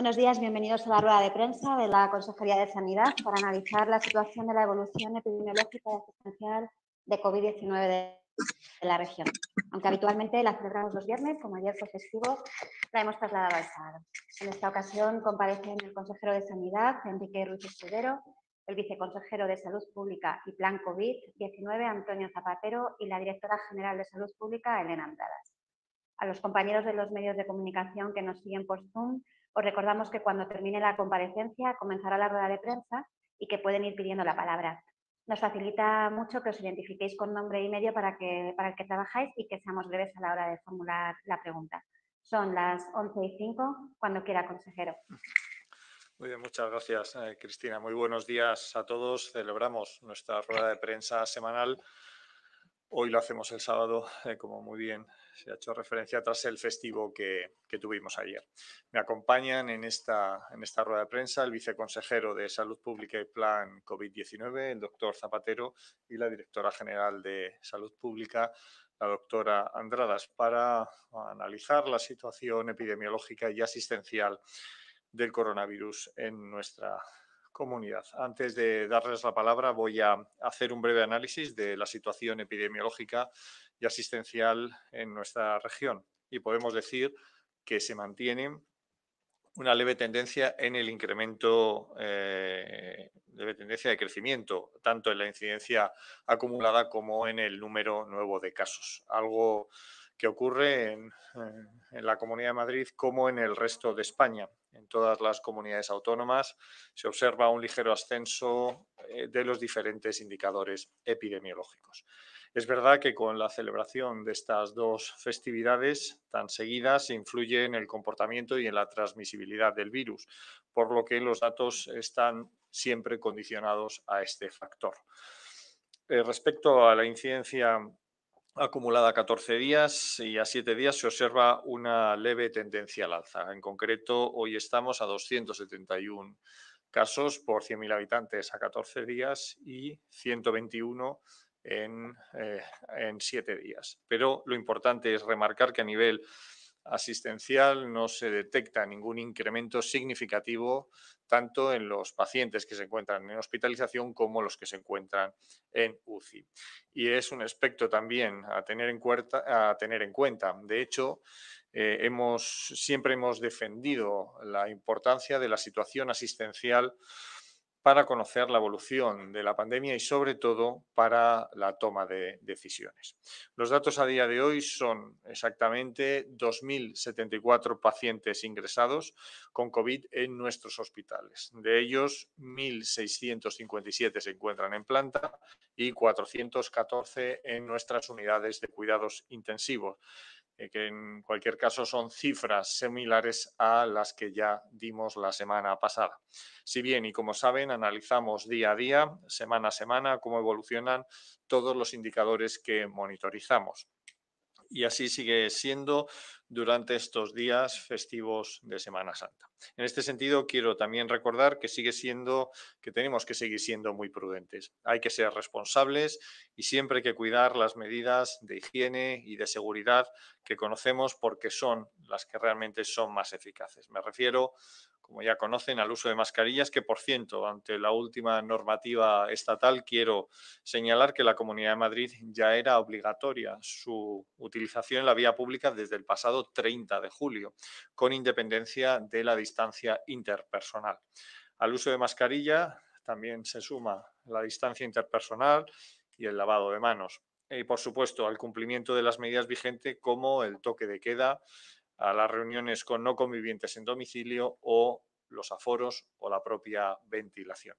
Buenos días, bienvenidos a la rueda de prensa de la Consejería de Sanidad para analizar la situación de la evolución epidemiológica y asistencial de COVID-19 de la región. Aunque habitualmente la celebramos los viernes, como ayer fue festivo, la hemos trasladado al sábado. En esta ocasión comparecen el consejero de Sanidad, Enrique Ruiz Escudero, el viceconsejero de Salud Pública y Plan COVID-19, Antonio Zapatero, y la directora general de Salud Pública, Elena Andradas. A los compañeros de los medios de comunicación que nos siguen por Zoom, os recordamos que cuando termine la comparecencia comenzará la rueda de prensa y que pueden ir pidiendo la palabra. Nos facilita mucho que os identifiquéis con nombre y medio para, que, para el que trabajáis y que seamos breves a la hora de formular la pregunta. Son las 11 y 5, cuando quiera, consejero. Muy bien, muchas gracias, eh, Cristina. Muy buenos días a todos. Celebramos nuestra rueda de prensa semanal. Hoy lo hacemos el sábado, eh, como muy bien se ha hecho referencia tras el festivo que, tuvimos ayer. Me acompañan en esta, en esta rueda de prensa el viceconsejero de Salud Pública y Plan COVID-19, el doctor Zapatero, y la directora general de Salud Pública, la doctora Andradas, para analizar la situación epidemiológica y asistencial del coronavirus en nuestra comunidad. Antes de darles la palabra, voy a hacer un breve análisis de la situación epidemiológica y asistencial en nuestra región. Y podemos decir que se mantiene una leve tendencia en el incremento, eh, leve tendencia de crecimiento, tanto en la incidencia acumulada como en el número nuevo de casos. Algo que ocurre en, eh, la Comunidad de Madrid como en el resto de España. En todas las comunidades autónomas se observa un ligero ascenso eh, de los diferentes indicadores epidemiológicos. Es verdad que con la celebración de estas dos festividades tan seguidas influye en el comportamiento y en la transmisibilidad del virus, por lo que los datos están siempre condicionados a este factor. Eh, respecto a la incidencia acumulada a 14 días y a 7 días se observa una leve tendencia al alza. En concreto, hoy estamos a 271 casos por 100.000 habitantes a 14 días y 121 eh, en, siete días. Pero lo importante es remarcar que a nivel asistencial no se detecta ningún incremento significativo tanto en los pacientes que se encuentran en hospitalización como los que se encuentran en UCI. Y es un aspecto también a tener en cuenta. De hecho, eh, siempre hemos defendido la importancia de la situación asistencial para conocer la evolución de la pandemia y sobre todo para la toma de decisiones. Los datos a día de hoy son exactamente 2.074 pacientes ingresados con COVID en nuestros hospitales. De ellos, 1.657 se encuentran en planta y 414 en nuestras unidades de cuidados intensivos. Eh, que en cualquier caso son cifras similares a las que ya dimos la semana pasada. Si bien, y como saben, analizamos día a día, semana a semana, cómo evolucionan todos los indicadores que monitorizamos y así sigue siendo durante estos días festivos de Semana Santa. En este sentido, quiero también recordar que sigue siendo, que tenemos que seguir siendo muy prudentes. Hay que ser responsables y siempre hay que cuidar las medidas de higiene y de seguridad que conocemos porque son las que realmente son más eficaces. Me refiero como ya conocen, al uso de mascarillas, que por ciento, ante la última normativa estatal, quiero señalar que la Comunidad de Madrid ya era obligatoria su utilización en la vía pública desde el pasado 30 de julio, con independencia de la distancia interpersonal. Al uso de mascarilla también se suma la distancia interpersonal y el lavado de manos. Y, por supuesto, al cumplimiento de las medidas vigentes como el toque de queda, a las reuniones con no convivientes en domicilio o los aforos o la propia ventilación.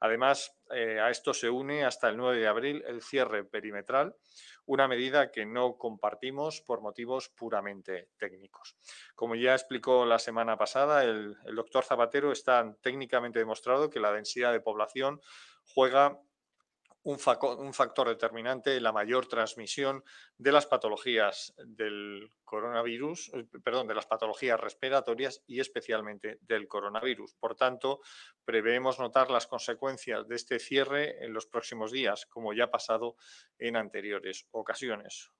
Además, eh, a esto se une hasta el 9 de abril el cierre perimetral, una medida que no compartimos por motivos puramente técnicos. Como ya explicó la semana pasada, el, el doctor Zapatero está técnicamente demostrado que la densidad de población juega un, factor determinante en la mayor transmisión de las patologías del coronavirus, eh, perdón, de las patologías respiratorias y especialmente del coronavirus. Por tanto, preveemos notar las consecuencias de este cierre en los próximos días, como ya ha pasado en anteriores ocasiones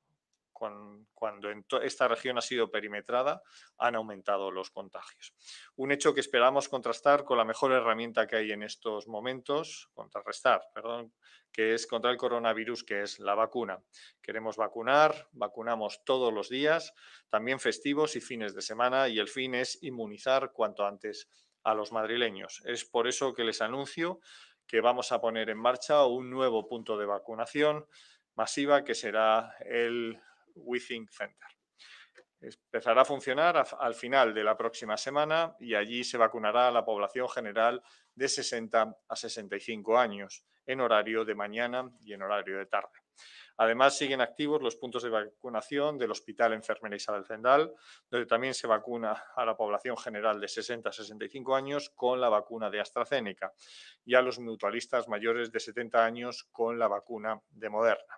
cuando, esta región ha sido perimetrada, han aumentado los contagios. Un hecho que esperamos contrastar con la mejor herramienta que hay en estos momentos, contrarrestar, perdón, que es contra el coronavirus, que es la vacuna. Queremos vacunar, vacunamos todos los días, también festivos y fines de semana, y el fin es inmunizar cuanto antes a los madrileños. Es por eso que les anuncio que vamos a poner en marcha un nuevo punto de vacunación masiva que será el WeThink Center. Empezará a funcionar al final de la próxima semana y allí se vacunará a la población general de 60 a 65 años en horario de mañana y en horario de tarde. Además, siguen activos los puntos de vacunación del Hospital Enfermera Isabel Zendal, donde también se vacuna a la población general de 60 a 65 años con la vacuna de AstraZeneca y a los mutualistas mayores de 70 años con la vacuna de Moderna.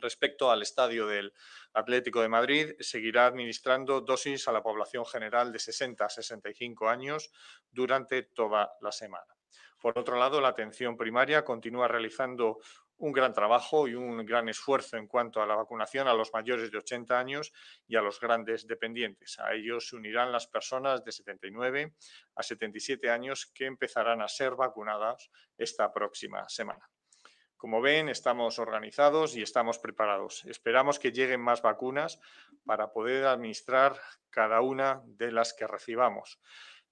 Respecto al estadio del Atlético de Madrid, seguirá administrando dosis a la población general de 60 a 65 años durante toda la semana. Por otro lado, la atención primaria continúa realizando un gran trabajo y un gran esfuerzo en cuanto a la vacunación a los mayores de 80 años y a los grandes dependientes. A ellos se unirán las personas de 79 a 77 años que empezarán a ser vacunadas esta próxima semana. Como ven, estamos organizados y estamos preparados. Esperamos que lleguen más vacunas para poder administrar cada una de las que recibamos.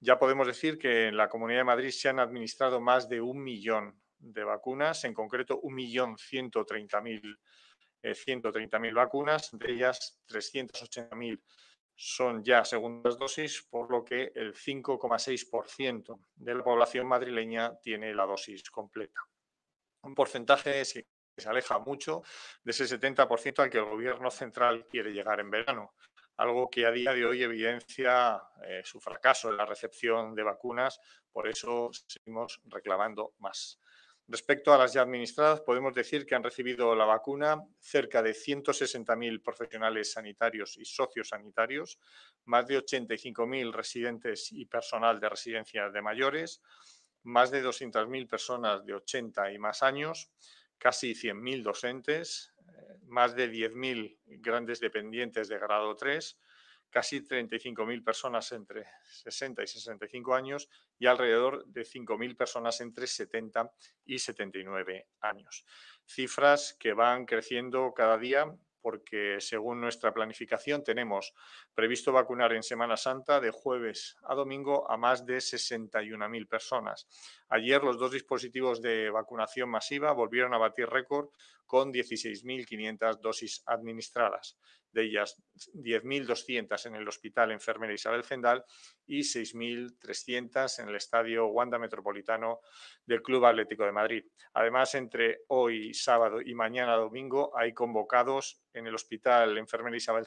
Ya podemos decir que en la Comunidad de Madrid se han administrado más de un millón de vacunas, en concreto un millón ciento treinta mil eh, vacunas, de ellas mil son ya segundas dosis, por lo que el 5,6% de la población madrileña tiene la dosis completa un porcentaje que se aleja mucho de ese 70% al que el gobierno central quiere llegar en verano, algo que a día de hoy evidencia eh, su fracaso en la recepción de vacunas, por eso seguimos reclamando más. Respecto a las ya administradas, podemos decir que han recibido la vacuna cerca de 160.000 profesionales sanitarios y sociosanitarios, más de 85.000 residentes y personal de residencias de mayores, más de 200.000 personas de 80 y más años, casi 100.000 docentes, eh, más de 10.000 grandes dependientes de grado 3, casi 35.000 personas entre 60 y 65 años y alrededor de 5.000 personas entre 70 y 79 años. Cifras que van creciendo cada día porque según nuestra planificación tenemos previsto vacunar en Semana Santa de jueves a domingo a más de 61.000 personas. Ayer los dos dispositivos de vacunación masiva volvieron a batir récord con 16.500 dosis administradas, de ellas 10.200 en el Hospital Enfermera Isabel Zendal y 6.300 en el Estadio Wanda Metropolitano del Club Atlético de Madrid. Además, entre hoy sábado y mañana domingo hay convocados en el Hospital Enfermera Isabel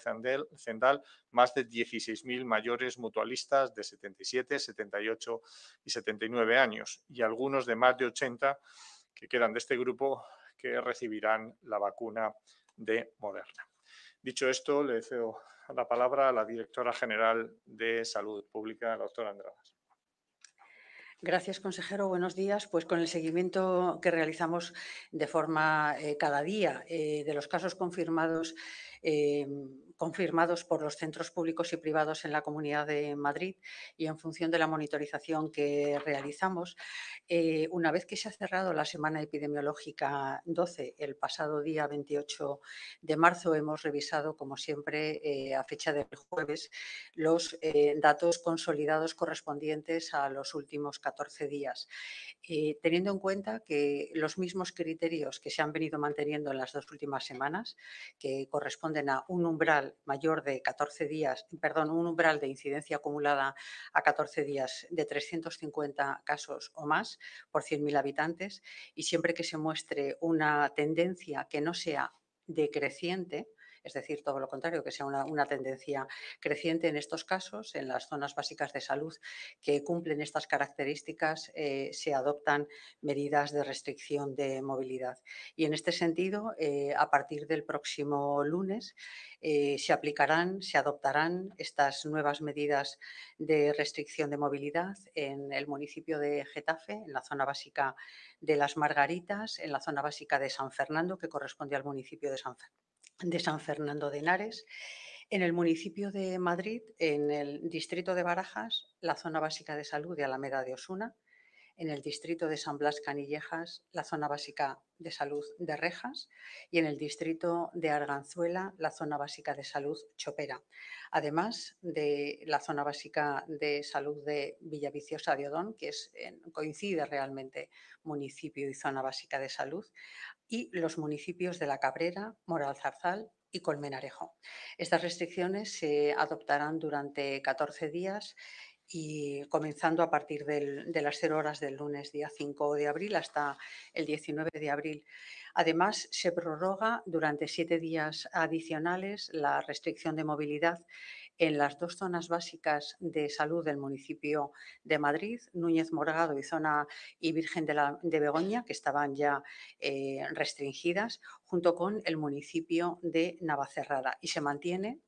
Zendal más de 16.000 mayores mutualistas de 77, 78 y 79 años y algunos de más de 80 que quedan de este grupo que recibirán la vacuna de Moderna. Dicho esto, le cedo la palabra a la directora general de Salud Pública, la doctora Andradas. Gracias, consejero. Buenos días. Pues con el seguimiento que realizamos de forma eh, cada día eh, de los casos confirmados eh, confirmados por los centros públicos y privados en la Comunidad de Madrid y en función de la monitorización que realizamos, eh, una vez que se ha cerrado la semana epidemiológica 12, el pasado día 28 de marzo, hemos revisado, como siempre, eh, a fecha del jueves, los eh, datos consolidados correspondientes a los últimos 14 días, teniendo en cuenta que los mismos criterios que se han venido manteniendo en las dos últimas semanas, que corresponden a un umbral mayor de 14 días, perdón, un umbral de incidencia acumulada a 14 días de 350 casos o más por 100.000 habitantes y siempre que se muestre una tendencia que no sea decreciente, es decir, todo lo contrario, que sea una, tendencia creciente en estos casos, en las zonas básicas de salud que cumplen estas características, eh, se adoptan medidas de restricción de movilidad. Y en este sentido, eh, a partir del próximo lunes, eh, se aplicarán, se adoptarán estas nuevas medidas de restricción de movilidad en el municipio de Getafe, en la zona básica de Las Margaritas, en la zona básica de San Fernando, que corresponde al municipio de San Fernando de San Fernando de Henares. En el municipio de Madrid, en el distrito de Barajas, la zona básica de salud de Alameda de Osuna. En el distrito de San Blas Canillejas, la zona básica de salud de Rejas. Y en el distrito de Arganzuela, la zona básica de salud Chopera. Además de la zona básica de salud de Villaviciosa de Odón, que es, coincide realmente municipio y zona básica de salud y los municipios de La Cabrera, Moralzarzal y Colmenarejo. Estas restricciones se adoptarán durante 14 días y comenzando a partir de las 0 horas del lunes, día 5 de abril, hasta el 19 de abril. Además, se prorroga durante siete días adicionales la restricción de movilidad en las dos zonas básicas de salud del municipio de Madrid, Núñez Morgado y zona y Virgen de, la, de Begoña, que estaban ya eh, restringidas, junto con el municipio de Navacerrada. Y se mantiene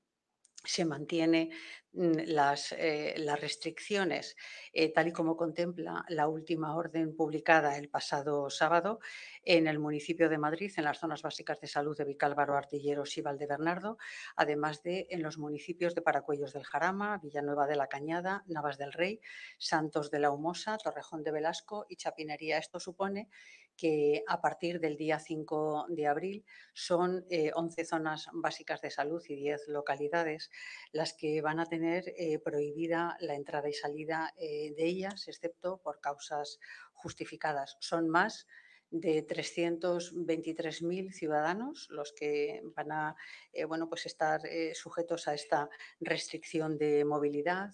se mantiene las, eh, las restricciones, eh, tal y como contempla la última orden publicada el pasado sábado en el municipio de Madrid, en las zonas básicas de salud de Vicálvaro, Artilleros y Valdebernardo, además de en los municipios de Paracuellos del Jarama, Villanueva de la Cañada, Navas del Rey, Santos de la Humosa, Torrejón de Velasco y Chapinería. Esto supone que a partir del día 5 de abril son 11 eh, zonas básicas de salud y 10 localidades las que van a tener eh, prohibida la entrada y salida eh, de ellas, excepto por causas justificadas. Son más de 323.000 ciudadanos los que van a eh, bueno, pues estar sujetos a esta restricción de movilidad,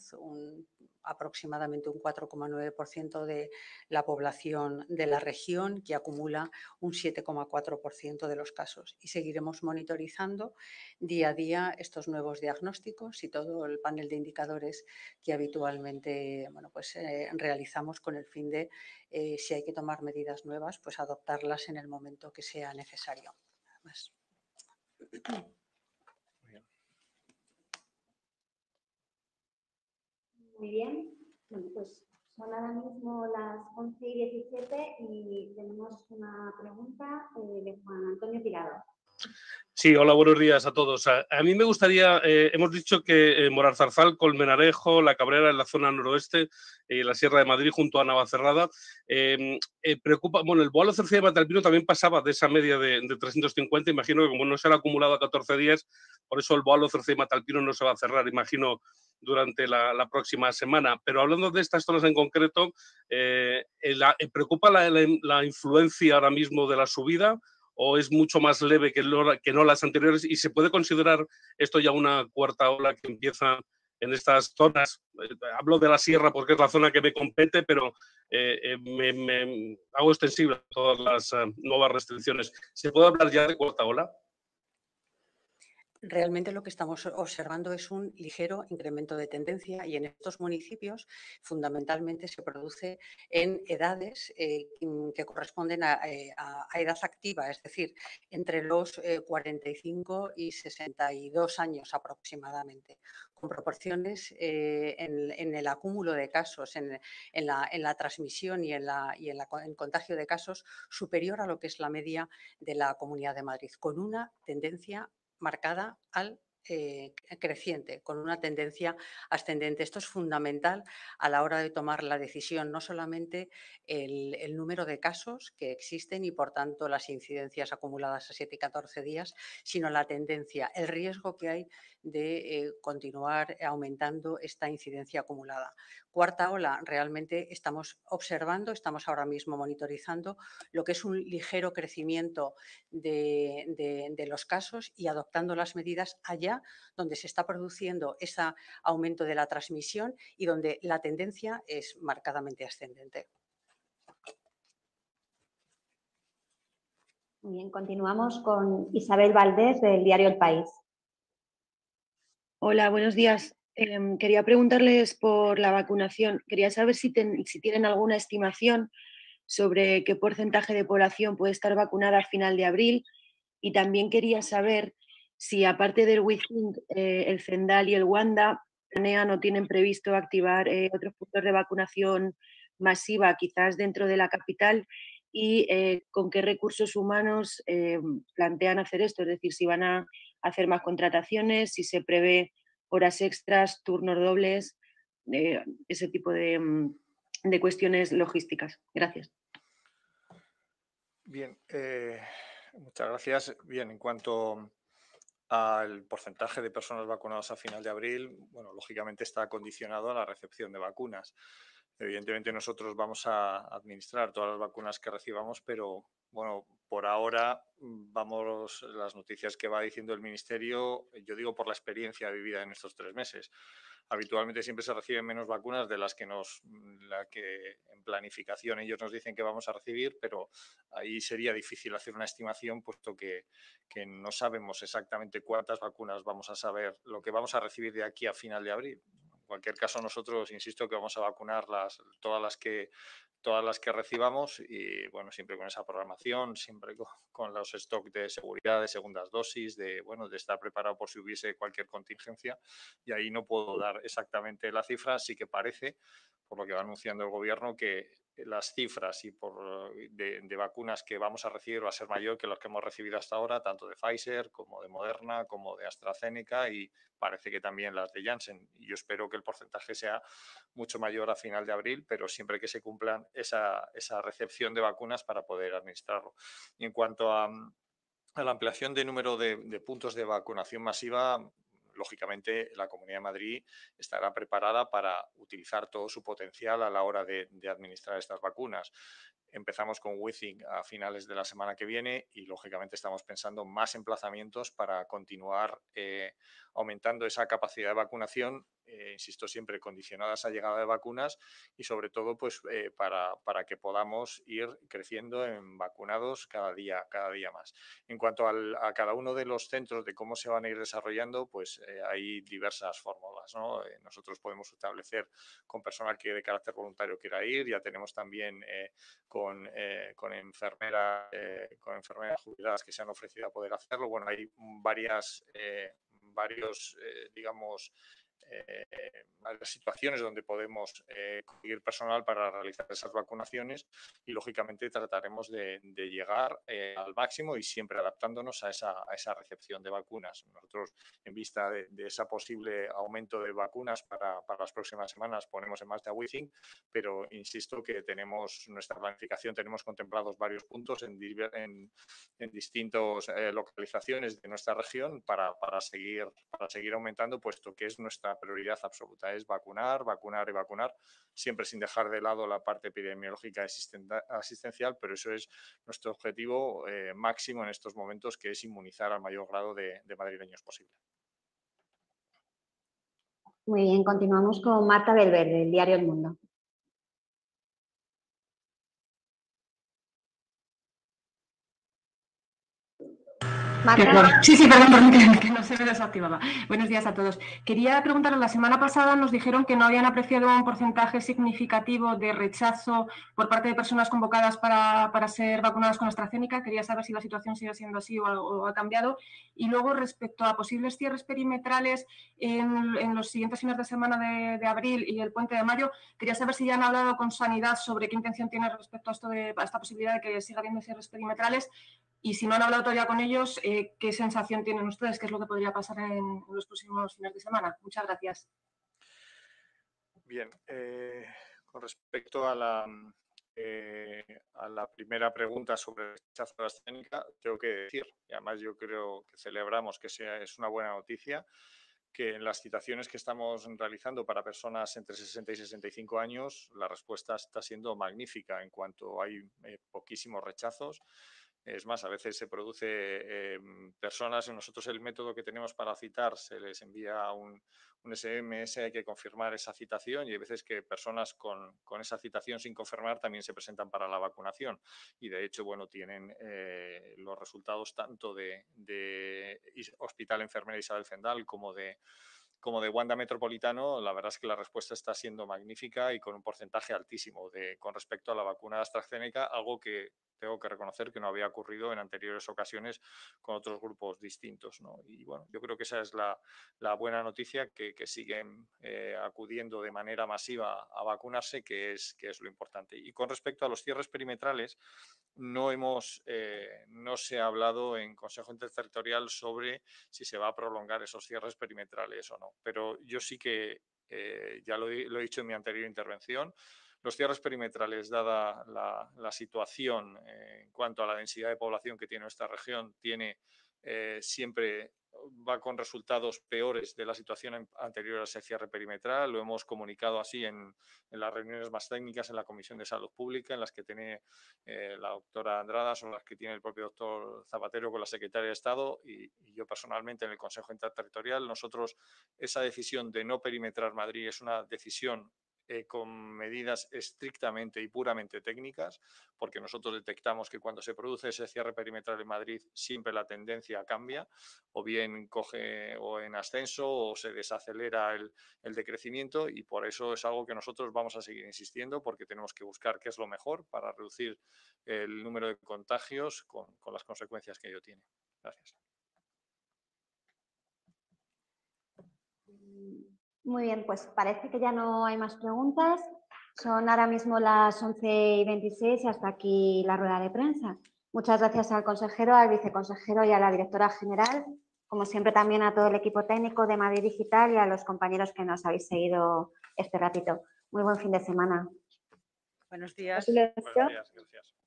aproximadamente un 4,9% de la población de la región que acumula un 7,4% de los casos. Y seguiremos monitorizando día a día estos nuevos diagnósticos y todo el panel de indicadores que habitualmente bueno, pues, eh, realizamos con el fin de, eh, si hay que tomar medidas nuevas, pues adoptarlas en el momento que sea necesario. Muy bien, pues son ahora mismo las 11 y 17 y tenemos una pregunta eh, de Juan Antonio Tirado. Sí, hola, buenos días a todos. A, mí me gustaría, eh, hemos dicho que eh, Morarzarzal, Colmenarejo, La Cabrera en la zona noroeste, eh, la Sierra de Madrid junto a Navacerrada, em, preocupa, bueno, el vuelo cercía de Matalpino también pasaba de esa media de, 350, imagino que como no se ha acumulado a 14 días, por eso el vuelo cercía de Matalpino no se va a cerrar, imagino durante la, próxima semana. Pero hablando de estas zonas en concreto, eh, eh, eh, ¿preocupa la, influencia ahora mismo de la subida o es mucho más leve que, que no las anteriores? ¿Y se puede considerar esto ya una cuarta ola que empieza en estas zonas. Hablo de la sierra porque es la zona que me compete, pero me, hago extensible todas las nuevas restricciones. ¿Se puede hablar ya de cuarta ola? realmente lo que estamos observando es un ligero incremento de tendencia y en estos municipios fundamentalmente se produce en edades eh, que corresponden eh, a, edad activa, es decir, entre los 45 eh, y 62 años aproximadamente, con proporciones en, el acúmulo de casos, en, la, transmisión y, la, y en, el contagio de casos superior a lo que es la media de la Comunidad de Madrid, con una tendencia marcada al eh, creciente, con una tendencia ascendente. Esto es fundamental a la hora de tomar la decisión, no solamente el, el, número de casos que existen y, por tanto, las incidencias acumuladas a 7 y 14 días, sino la tendencia, el riesgo que hay de eh, continuar eh, aumentando esta incidencia acumulada. Cuarta ola, realmente estamos observando, estamos ahora mismo monitorizando lo que es un ligero crecimiento de, los casos y adoptando las medidas allá donde se está produciendo ese aumento de la transmisión y donde la tendencia es marcadamente ascendente. bien, continuamos con Isabel Valdés del diario El País. Hola, buenos días. Em, quería preguntarles por la vacunación. Quería saber si, tienen alguna estimación sobre qué porcentaje de población puede estar vacunada a final de abril y también quería saber si aparte del WeThink, eh, el Zendal y el Wanda, planean o tienen previsto activar eh, otros puntos de vacunación masiva, quizás dentro de la capital, y eh, con qué recursos humanos em, plantean hacer esto, es decir, si van a hacer más contrataciones, si se prevé horas extras, turnos dobles, eh, ese tipo mm, de, cuestiones logísticas. Gracias. Bien, eh, muchas gracias. Bien, en cuanto al porcentaje de personas vacunadas a final de abril, bueno, lógicamente está condicionado a la recepción de vacunas. Evidentemente nosotros vamos a administrar todas las vacunas que recibamos, pero bueno, por ahora mm, vamos las noticias que va diciendo el Ministerio, yo digo por la experiencia vivida en estos tres meses. Habitualmente siempre se reciben menos vacunas de las que nos, mm, que en planificación ellos nos dicen que vamos a recibir, pero ahí sería difícil hacer una estimación puesto que, que no sabemos exactamente cuántas vacunas vamos a saber, lo que vamos a recibir de aquí a final de abril. En cualquier caso, nosotros, insisto, que vamos a vacunar todas las que recibamos y bueno, siempre con esa programación, siempre con, los stocks de seguridad, de segundas dosis, de bueno, de estar preparado por si hubiese cualquier contingencia y ahí no puedo dar exactamente la cifra, sí que parece, por lo que va anunciando el gobierno, que las cifras y por de, vacunas que vamos a recibir va a ser mayor que los que hemos recibido hasta ahora, tanto de Pfizer como de Moderna, como de AstraZeneca y parece que también las de Janssen. Yo espero que el porcentaje sea mucho mayor a final de abril, pero siempre que se cumplan esa, esa recepción de vacunas para poder administrarlo. en cuanto mm, a, la ampliación de número de, puntos de vacunación masiva, lógicamente la Comunidad de Madrid estará preparada para utilizar todo su potencial a la hora de administrar estas vacunas. Empezamos con Withing a finales de la semana que viene y, lógicamente, estamos pensando más emplazamientos para continuar eh, aumentando esa capacidad de vacunación, eh, insisto, siempre condicionadas a llegada de vacunas y, sobre todo, pues eh, para, que podamos ir creciendo en vacunados cada día, cada día más. En cuanto a cada uno de los centros, de cómo se van a ir desarrollando, pues hay diversas fórmulas. nosotros podemos establecer con personal que de carácter voluntario quiera ir, ya tenemos también con eh, eh, con, enfermeras, jubiladas que se han ofrecido a poder hacerlo. Bueno, hay varias, eh, varios, digamos, eh, situaciones donde podemos eh, conseguir personal para realizar esas vacunaciones y, lógicamente, trataremos de, llegar eh, al máximo y siempre adaptándonos a esa, recepción de vacunas. Nosotros, en vista de, de ese posible aumento de vacunas para, las próximas semanas, ponemos en marcha wishing pero insisto que tenemos nuestra planificación, tenemos contemplados varios puntos en, en, distintas eh, localizaciones de nuestra región para, seguir, para seguir aumentando, puesto que es nuestra prioridad absoluta es vacunar, vacunar y vacunar, siempre sin dejar de lado la parte epidemiológica asistencial, pero eso es nuestro objetivo eh, máximo en estos momentos, que es inmunizar al mayor grado de, de madrileños posible. Muy bien, continuamos con Marta Belverde, del diario El Mundo. Sí, sí, perdón, perdón, que no se me desactivaba. Buenos días a todos. Quería preguntaros, la semana pasada nos dijeron que no habían apreciado un porcentaje significativo de rechazo por parte de personas convocadas para, ser vacunadas con AstraZeneca. Quería saber si la situación sigue siendo así o, ha cambiado. Y luego, respecto a posibles cierres perimetrales en, los siguientes fines de semana de, abril y el puente de mayo, quería saber si ya han hablado con Sanidad sobre qué intención tiene respecto a, esto de, a esta posibilidad de que siga habiendo cierres perimetrales y si no han hablado todavía con ellos, eh, ¿qué sensación tienen ustedes? ¿Qué es lo que podría pasar en los próximos fines de semana? Muchas gracias. Bien, eh, con respecto a la, eh, a la primera pregunta sobre el rechazo de tengo que decir, y además yo creo que celebramos que sea, es una buena noticia, que en las citaciones que estamos realizando para personas entre 60 y 65 años, la respuesta está siendo magnífica en cuanto hay poquísimos rechazos. Es más, a veces se produce eh, personas, nosotros el método que tenemos para citar, se les envía un, un, SMS, hay que confirmar esa citación y hay veces que personas con, esa citación sin confirmar también se presentan para la vacunación y de hecho, bueno, tienen eh, los resultados tanto de, Hospital Enfermera Isabel Fendal como de como de Wanda Metropolitano, la verdad es que la respuesta está siendo magnífica y con un porcentaje altísimo de, con respecto a la vacuna AstraZeneca, algo que tengo que reconocer que no había ocurrido en anteriores ocasiones con otros grupos distintos. Y bueno, yo creo que esa es la, buena noticia, que, siguen eh, acudiendo de manera masiva a vacunarse, que es, que es lo importante. Y con respecto a los cierres perimetrales, no hemos eh, no se ha hablado en Consejo Interterritorial sobre si se va a prolongar esos cierres perimetrales o no. Pero yo sí que eh, ya lo he dicho en mi anterior intervención, los cierres perimetrales, dada la, situación eh, en cuanto a la densidad de población que tiene nuestra región, tiene eh, siempre va con resultados peores de la situación anterior a ese cierre perimetral. Lo hemos comunicado así en, las reuniones más técnicas en la Comisión de Salud Pública, en las que tiene eh, la doctora Andrada, son las que tiene el propio doctor Zapatero con la secretaria de Estado y, yo personalmente en el Consejo Interterritorial. Nosotros, esa decisión de no perimetrar Madrid es una decisión eh, con medidas estrictamente y puramente técnicas, porque nosotros detectamos que cuando se produce ese cierre perimetral en Madrid siempre la tendencia cambia, o bien coge o en ascenso o se desacelera el, decrecimiento y por eso es algo que nosotros vamos a seguir insistiendo porque tenemos que buscar qué es lo mejor para reducir el número de contagios con, con las consecuencias que ello tiene. Gracias. Muy bien, pues parece que ya no hay más preguntas. Son ahora mismo las 11 y 26 y hasta aquí la rueda de prensa. Muchas gracias al consejero, al viceconsejero y a la directora general. Como siempre también a todo el equipo técnico de Madrid Digital y a los compañeros que nos habéis seguido este ratito. Muy buen fin de semana. Buenos días. Buenos gracias.